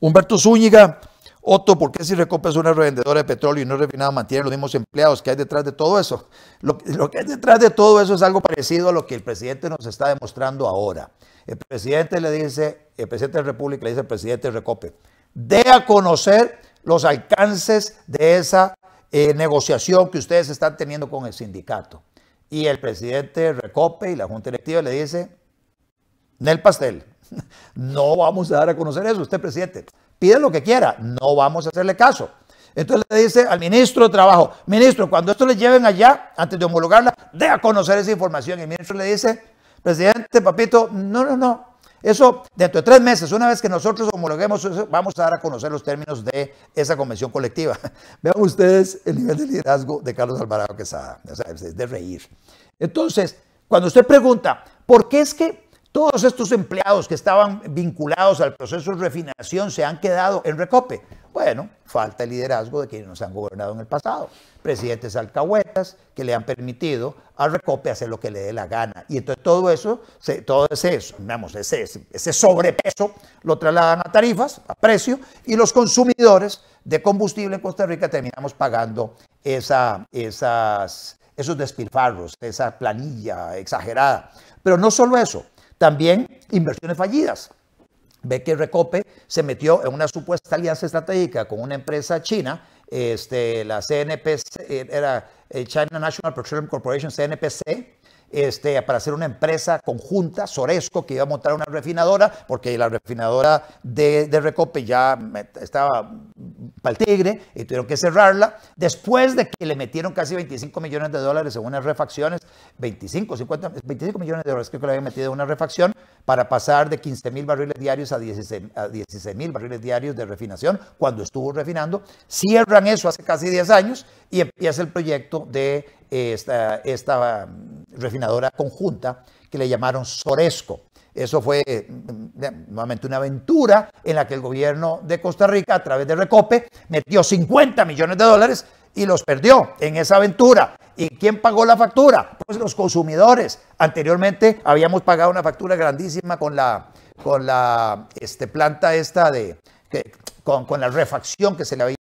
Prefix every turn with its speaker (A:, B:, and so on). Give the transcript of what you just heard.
A: Humberto Zúñiga, Otto, ¿por qué si Recope es una revendedora de petróleo y no refinado mantiene los mismos empleados? ¿Qué hay detrás de todo eso? Lo, que hay detrás de todo eso es algo parecido a lo que el presidente nos está demostrando ahora. El presidente le dice, el presidente de la República le dice al presidente Recope, dé a conocer los alcances de esa eh, negociación que ustedes están teniendo con el sindicato. Y el presidente Recope y la Junta Directiva le dice, Nel Pastel, No vamos a dar a conocer eso, usted presidente. Pide lo que quiera, no vamos a hacerle caso. Entonces le dice al ministro de Trabajo, ministro, cuando esto le lleven allá, antes de homologarla, dé a conocer esa información. Y el ministro le dice, presidente, papito, no, no, no, eso, dentro de tres meses, una vez que nosotros homologuemos eso, vamos a dar a conocer los términos de esa convención colectiva. Vean ustedes el nivel de liderazgo de Carlos Alvarado Quesada, o es de reír. Entonces, cuando usted pregunta, ¿por qué es que todos estos empleados que estaban vinculados al proceso de refinación se han quedado en recope. Bueno, falta el liderazgo de quienes nos han gobernado en el pasado. Presidentes alcahuetas que le han permitido a Recope hacer lo que le dé la gana. Y entonces todo eso, todo ese, digamos, ese, ese sobrepeso lo trasladan a tarifas, a precio, y los consumidores de combustible en Costa Rica terminamos pagando esa, esas, esos despilfarros, esa planilla exagerada. Pero no solo eso. También inversiones fallidas. Ve que Recope se metió en una supuesta alianza estratégica con una empresa china, este, la CNPC, eh, era eh, China National Petroleum Corporation, CNPC, este, para hacer una empresa conjunta, Soresco, que iba a montar una refinadora, porque la refinadora de Recope ya estaba para el Tigre y tuvieron que cerrarla después de que le metieron casi 25 millones de dólares en unas refacciones, 25, 50, 25 millones de dólares creo que le habían metido en una refacción para pasar de 15 mil barriles diarios a 16 mil barriles diarios de refinación cuando estuvo refinando. Cierran eso hace casi 10 años y empieza el proyecto de esta, esta refinadora conjunta que le llamaron Soresco. Eso fue mm, mm, nuevamente una aventura en la que el gobierno de Costa Rica, a través de Recope, metió 50 millones de dólares y los perdió en esa aventura. ¿Y quién pagó la factura? Pues los consumidores. Anteriormente habíamos pagado una factura grandísima con la, con la este, planta esta de, con, con la refacción que se le había